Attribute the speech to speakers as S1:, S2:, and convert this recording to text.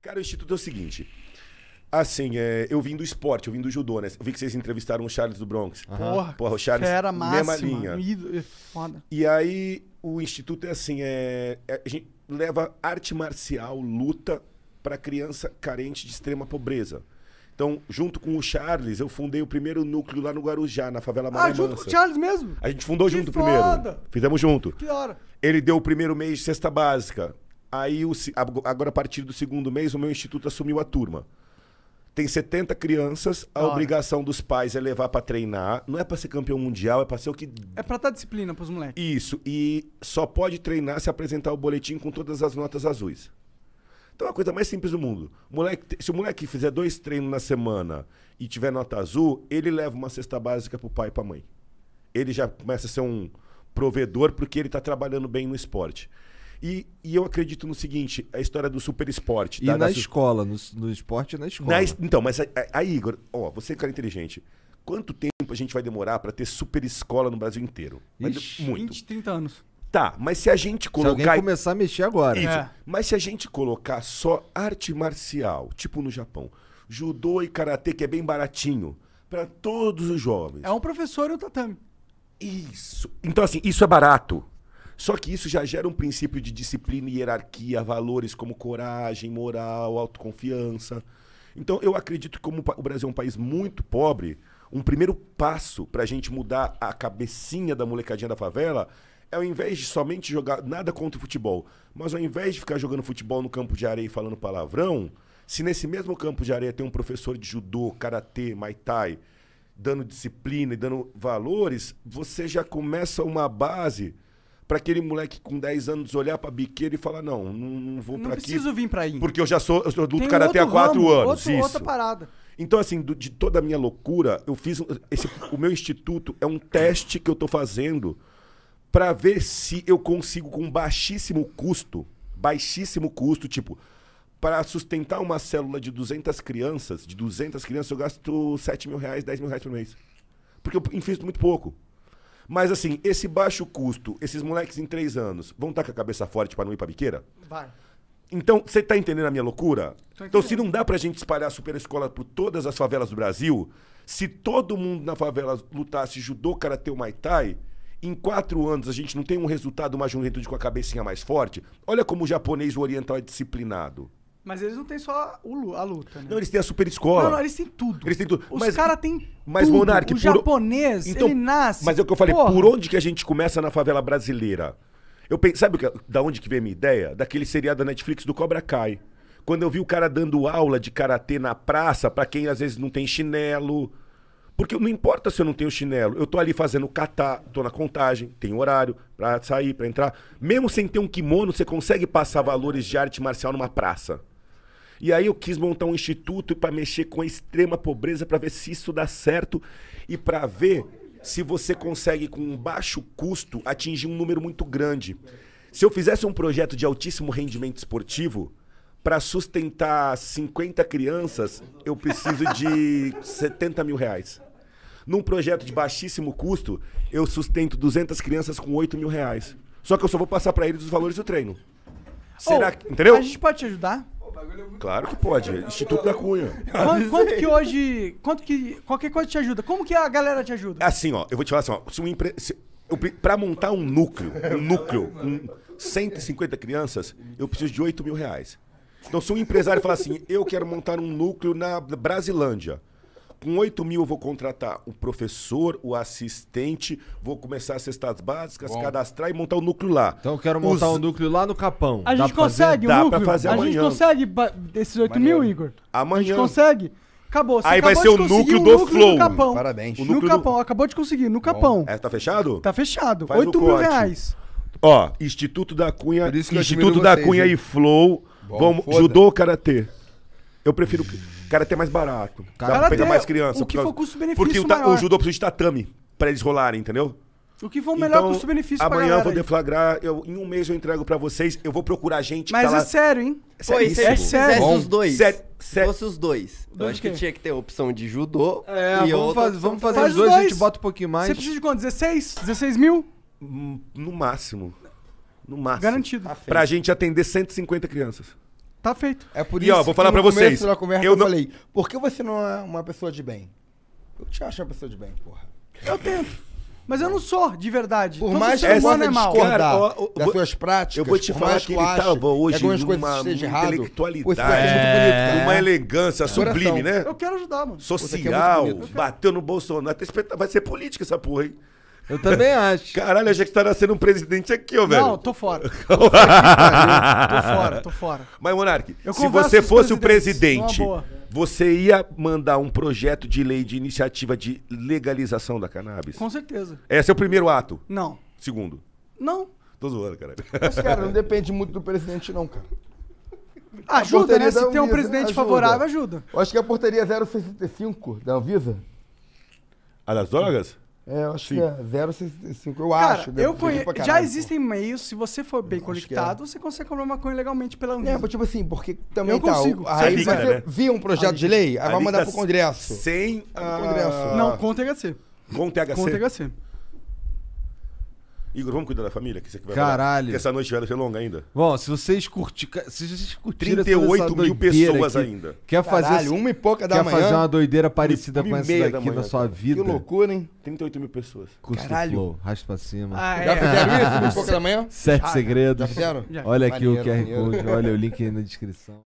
S1: Cara, o Instituto é o seguinte. Assim, é, eu vim do esporte, eu vim do judô, né? Eu vi que vocês entrevistaram o Charles do Bronx. Uhum. Porra, Porra, o Charles, fera máxima. Mesma linha. É foda. E aí, o Instituto é assim, é, é a gente leva arte marcial, luta, para criança carente de extrema pobreza. Então, junto com o Charles, eu fundei o primeiro núcleo lá no Guarujá, na favela Maranhão. Ah, junto com o Charles mesmo? A gente fundou que junto foda. primeiro. Fizemos junto. Que hora. Ele deu o primeiro mês de cesta básica. Aí, o, agora, a partir do segundo mês, o meu instituto assumiu a turma. Tem 70 crianças, a obrigação dos pais é levar para treinar. Não é para ser campeão mundial, é para ser o que. É para dar tá disciplina para os moleques. Isso, e só pode treinar se apresentar o boletim com todas as notas azuis. Então é a coisa mais simples do mundo. Moleque, se o moleque fizer dois treinos na semana e tiver nota azul, ele leva uma cesta básica pro pai e pra mãe. Ele já começa a ser um provedor porque ele está trabalhando bem no esporte. E, e eu acredito no seguinte, a história do super esporte. Tá? E na escola, no, no esporte é na escola. Na, então, mas é, é, aí, Igor, ó, você é um cara inteligente. Quanto tempo a gente vai demorar para ter super escola no Brasil inteiro? Ixi, muito. 20, 30 anos. Tá, mas se a gente colocar. Se alguém começar a mexer agora. Isso, é. Mas se a gente colocar só arte marcial, tipo no Japão, judô e karatê, que é bem baratinho, para todos os jovens. É um professor e um tatame. Isso. Então, assim, isso é barato. Só que isso já gera um princípio de disciplina e hierarquia, valores como coragem, moral, autoconfiança. Então, eu acredito que, como o Brasil é um país muito pobre, um primeiro passo para a gente mudar a cabecinha da molecadinha da favela é ao invés de somente jogar nada contra o futebol, mas ao invés de ficar jogando futebol no campo de areia e falando palavrão, se nesse mesmo campo de areia tem um professor de judô, karatê, maitai, dando disciplina e dando valores, você já começa uma base para aquele moleque com 10 anos olhar para biqueira e falar: não, não, não vou para aqui. Não preciso vir para aí. Porque eu já sou, eu sou adulto karatê há 4 anos. Outro, isso. Outra parada. Então, assim, do, de toda a minha loucura, eu fiz. Esse, o meu instituto é um teste que eu estou fazendo para ver se eu consigo, com baixíssimo custo, baixíssimo custo, tipo, para sustentar uma célula de 200 crianças, de 200 crianças, eu gasto 7 mil reais, 10 mil reais por mês. Porque eu invisto muito pouco. Mas assim, esse baixo custo, esses moleques em três anos, vão estar tá com a cabeça forte para não ir para biqueira? Vai. Então, você tá entendendo a minha loucura? Então, se não dá pra gente espalhar a super escola por todas as favelas do Brasil, se todo mundo na favela lutasse judô, karatê, muay thai, em quatro anos a gente não tem um resultado, uma juventude com a cabecinha mais forte, olha como o japonês o oriental é disciplinado. Mas eles não têm só a luta, né? Não, eles têm a super escola. Não, não, eles têm tudo. Eles têm tudo. Os caras têm Mas, Monark, o por... japonês, então, ele nasce. Mas é o que eu falei, porra. por onde que a gente começa na favela brasileira? Eu pense, sabe que, é, da onde que veio a minha ideia? Daquele seriado da Netflix do Cobra Kai. Quando eu vi o cara dando aula de karatê na praça, para quem às vezes não tem chinelo. Porque não importa se eu não tenho chinelo, eu tô ali fazendo catar, tô na contagem, tem horário para sair, para entrar. Mesmo sem ter um kimono, você consegue passar valores de arte marcial numa praça. E aí eu quis montar um instituto para mexer com a extrema pobreza, para ver se isso dá certo e para ver se você consegue, com um baixo custo, atingir um número muito grande. Se eu fizesse um projeto de altíssimo rendimento esportivo, para sustentar 50 crianças, eu preciso de 70 mil reais. Num projeto de baixíssimo custo, eu sustento 200 crianças com 8 mil reais. Só que eu só vou passar para eles os valores do treino. Será oh, que. Entendeu? A gente pode te ajudar? É claro que pode. Instituto da Cunha. Quanto, quanto, que hoje. Quanto que. Qualquer coisa te ajuda. Como que a galera te ajuda? Assim, ó, eu vou te falar assim, ó. Se um empre... se... Eu, pra montar um núcleo, um núcleo, um 150 crianças, eu preciso de 8 mil reais. Então, se um empresário falar assim, eu quero montar um núcleo na Brasilândia, com 8 mil eu vou contratar o professor, o assistente, vou começar as cestas básicas, Bom. cadastrar e montar o um núcleo lá. Então eu quero montar Os... um núcleo lá no Capão. A gente consegue fazer? o núcleo? Dá pra fazer a amanhã. gente consegue esses 8 amanhã. mil, Igor? Amanhã. A gente consegue. Acabou, você Aí vai ser o núcleo, núcleo do Flow. Capão. Parabéns. O núcleo no Capão, do... acabou de conseguir, no Capão. É, tá fechado? Tá fechado. Faz 8 mil corte. reais. Ó, Instituto da Cunha, Instituto da vocês, Cunha hein? e Flow Bom, vão, judô, karatê. Eu prefiro cara é ter mais barato. Dá pra pegar mais criança. O que for custo-benefício Porque o, o judô precisa de tatame pra eles rolarem, entendeu? O que for o melhor então, custo-benefício pra Amanhã eu vou deflagrar, eu, em um mês eu entrego pra vocês, eu vou procurar gente Mas tá é lá... sério, hein? Pô, é sério. Bom, os dois. Sério, sério. Fosse os dois. Eu acho que tinha que ter opção de judô é, e vamos, faz, vamos fazer faz os dois, dois, a gente bota um pouquinho mais. Você precisa de quanto? 16? 16 mil? No máximo. No máximo. Garantido. Tá pra gente atender 150 crianças. Tá feito. É por isso ó, vou falar para vocês. Conversa, eu, eu não... falei, por que você não é uma pessoa de bem? Eu te acho uma pessoa de bem, porra. Eu tento. Mas eu não sou, de verdade. Por Todo mais que você é mal. Cara, ó, ó, das suas práticas, eu vou te falar que ele tava hoje que uma intelectualidade, é, uma elegância é. sublime, né? Eu quero ajudar, mano. Social, bateu no Bolsonaro. Vai ser política essa porra, hein? Eu também acho. Caralho, achei que você tá nascendo um presidente aqui, ô velho. Não, tô fora. Tô fora, tô fora, tô fora. Mas, Monarque, se você fosse o é presidente, você ia mandar um projeto de lei de iniciativa de legalização da cannabis? Com certeza. Esse é o primeiro ato. Não, Segundo. não. tô zoando, caralho. Mas, cara, não depende muito do presidente, não, cara.
S2: Ajuda, né? Se tem um presidente ajuda. favorável, ajuda.
S1: Eu acho que é a portaria 065 da Anvisa. A ah, das drogas? É, eu acho Sim. que é 0,65. Eu Cara, acho. Né, eu é conhe... caralho, já existem meios, se você for bem é. conectado, é. você consegue comprar maconha legalmente pela é, Anvisa. É, tipo assim, porque também eu tá, consigo. Aí você né? viu um projeto de lei, aí vai mandar tá pro Congresso. Sem... Uh... Congresso. Ah, não, com THC. Com THC? Com THC. Igor, vamos cuidar da família? Que você que vai Caralho. que essa noite vai ser longa ainda. Bom, se vocês curtiram. Se vocês 38 mil pessoas aqui, ainda. Quer fazer. Caralho, uma e pouca da quer manhã. Quer fazer uma doideira parecida uma, com essa daqui da manhã, na sua cara. vida? Que loucura, hein? 38 mil pessoas. Curso Caralho. Flow, raspa pra cima. Ah, é. Já fizeram isso? Uma e pouca da manhã? Sete ah, segredos. Já fizeram? Olha aqui maneiro, o QR Code, olha o link aí na descrição.